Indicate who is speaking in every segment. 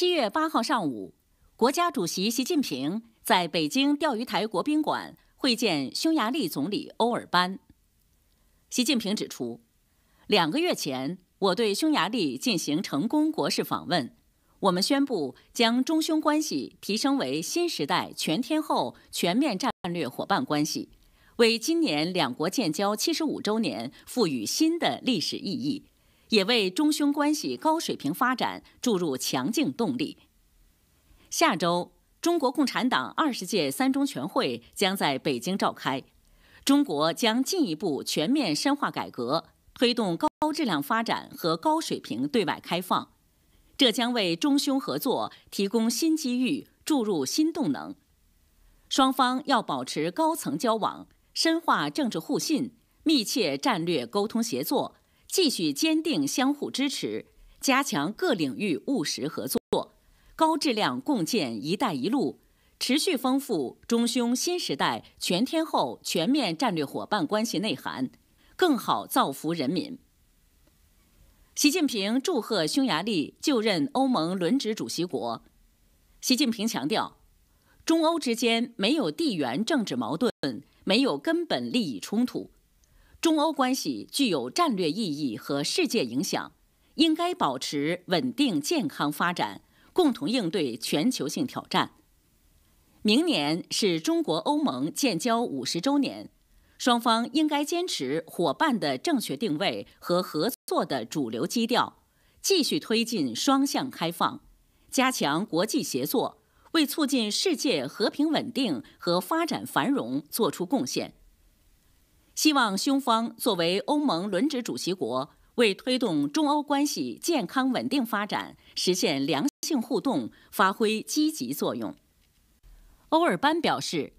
Speaker 1: 七月八号上午，国家主席习近平在北京钓鱼台国宾馆会见匈牙利总理欧尔班。习近平指出，两个月前我对匈牙利进行成功国事访问，我们宣布将中匈关系提升为新时代全天候全面战略伙伴关系，为今年两国建交七十五周年赋予新的历史意义。也为中匈关系高水平发展注入强劲动力。下周，中国共产党二十届三中全会将在北京召开，中国将进一步全面深化改革，推动高质量发展和高水平对外开放，这将为中匈合作提供新机遇，注入新动能。双方要保持高层交往，深化政治互信，密切战略沟通协作。继续坚定相互支持，加强各领域务实合作，高质量共建“一带一路”，持续丰富中匈新时代全天候全面战略伙伴关系内涵，更好造福人民。习近平祝贺匈牙利就任欧盟轮值主席国。习近平强调，中欧之间没有地缘政治矛盾，没有根本利益冲突。中欧关系具有战略意义和世界影响，应该保持稳定健康发展，共同应对全球性挑战。明年是中国欧盟建交五十周年，双方应该坚持伙伴的正确定位和合作的主流基调，继续推进双向开放，加强国际协作，为促进世界和平稳定和发展繁荣作出贡献。希望匈方作为欧盟轮值主席国，为推动中欧关系健康稳定发展、实现良性互动发挥积极作用。欧尔班表示，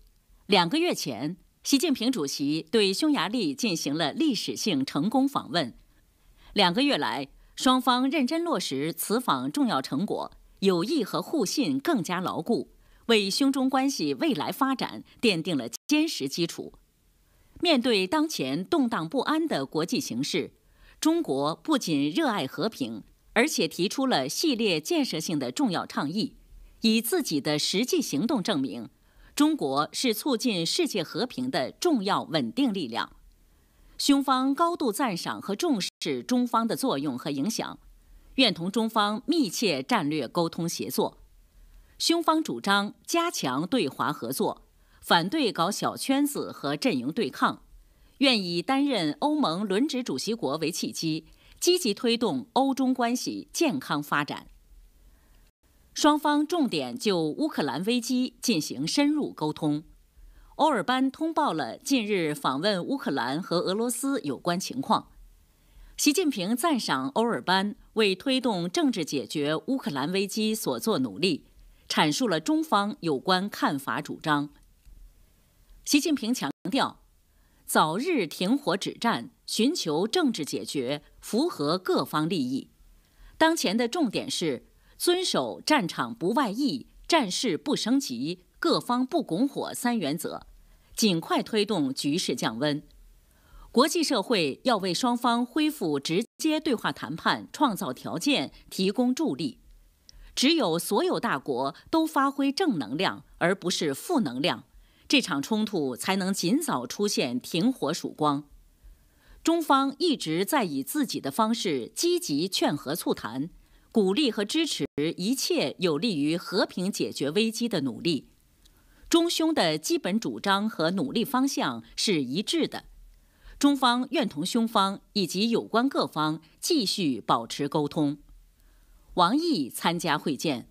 Speaker 1: 两个月前，习近平主席对匈牙利进行了历史性成功访问。两个月来，双方认真落实此访重要成果，友谊和互信更加牢固，为匈中关系未来发展奠定了坚实基础。面对当前动荡不安的国际形势，中国不仅热爱和平，而且提出了系列建设性的重要倡议，以自己的实际行动证明，中国是促进世界和平的重要稳定力量。中方高度赞赏和重视中方的作用和影响，愿同中方密切战略沟通协作。中方主张加强对华合作。反对搞小圈子和阵营对抗，愿以担任欧盟轮值主席国为契机，积极推动欧中关系健康发展。双方重点就乌克兰危机进行深入沟通。欧尔班通报了近日访问乌克兰和俄罗斯有关情况。习近平赞赏欧尔班为推动政治解决乌克兰危机所做努力，阐述了中方有关看法主张。习近平强调，早日停火止战、寻求政治解决，符合各方利益。当前的重点是遵守“战场不外溢、战事不升级、各方不拱火”三原则，尽快推动局势降温。国际社会要为双方恢复直接对话谈判创造条件，提供助力。只有所有大国都发挥正能量，而不是负能量。这场冲突才能尽早出现停火曙光。中方一直在以自己的方式积极劝和促谈，鼓励和支持一切有利于和平解决危机的努力。中匈的基本主张和努力方向是一致的，中方愿同匈方以及有关各方继续保持沟通。王毅参加会见。